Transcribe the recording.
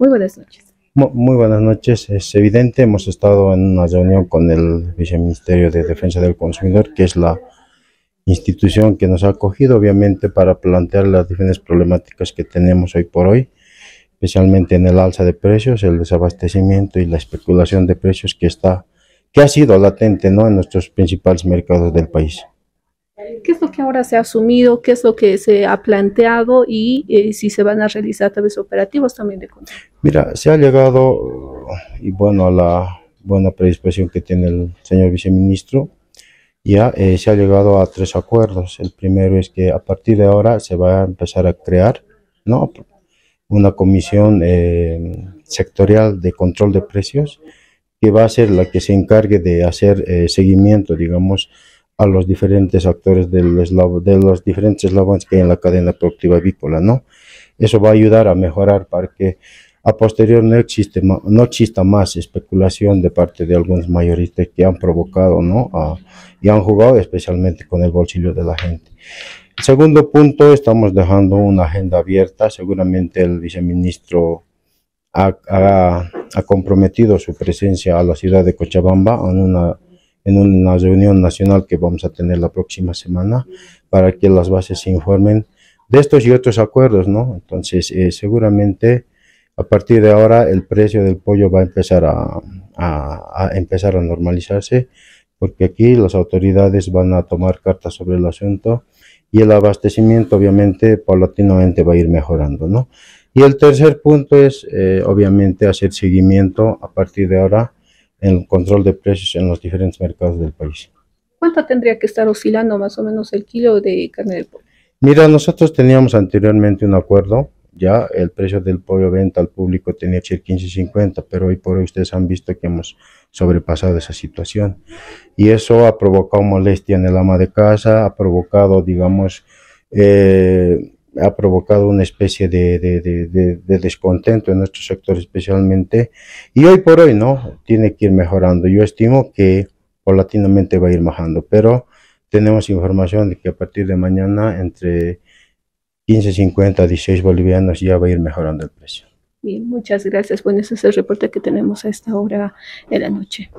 Muy buenas noches. Muy buenas noches. Es evidente, hemos estado en una reunión con el Viceministerio de Defensa del Consumidor, que es la institución que nos ha acogido, obviamente, para plantear las diferentes problemáticas que tenemos hoy por hoy, especialmente en el alza de precios, el desabastecimiento y la especulación de precios que está, que ha sido latente, ¿no? En nuestros principales mercados del país qué es lo que ahora se ha asumido, qué es lo que se ha planteado y eh, si se van a realizar tal vez operativos también de control. Mira, se ha llegado, y bueno, a la buena predisposición que tiene el señor viceministro, ya eh, se ha llegado a tres acuerdos. El primero es que a partir de ahora se va a empezar a crear ¿no? una comisión eh, sectorial de control de precios que va a ser la que se encargue de hacer seguimiento, digamos, a los diferentes actores del de los diferentes eslabones que hay en la cadena productiva avícola, ¿no? Eso va a ayudar a mejorar para que a posterior no, existe, no exista más especulación de parte de algunos mayoristas que han provocado, ¿no? y han jugado especialmente con el bolsillo de la gente. segundo punto, estamos dejando una agenda abierta. Seguramente el viceministro ha comprometido su presencia a la ciudad de Cochabamba en una en una reunión nacional que vamos a tener la próxima semana para que las bases se informen de estos y otros acuerdos, ¿no? Entonces, eh, seguramente a partir de ahora el precio del pollo va a empezar a, empezar a normalizarse porque aquí las autoridades van a tomar cartas sobre el asunto y el abastecimiento obviamente paulatinamente va a ir mejorando, ¿no? Y el tercer punto es eh, obviamente hacer seguimiento a partir de ahora el control de precios en los diferentes mercados del país. ¿Cuánto tendría que estar oscilando más o menos el kilo de carne de pollo? Mira, nosotros teníamos anteriormente un acuerdo, ya el precio del pollo venta al público tenía que ser 15.50, pero hoy por hoy ustedes han visto que hemos sobrepasado esa situación. Y eso ha provocado molestia en el ama de casa, ha provocado, digamos, eh, ha provocado una especie de, descontento en nuestro sector especialmente y hoy por hoy no tiene que ir mejorando yo estimo que paulatinamente va a ir bajando pero tenemos información de que a partir de mañana entre 15.50 a 16 bolivianos ya va a ir mejorando el precio Bien, muchas gracias. Bueno, ese es el reporte que tenemos a esta hora de la noche.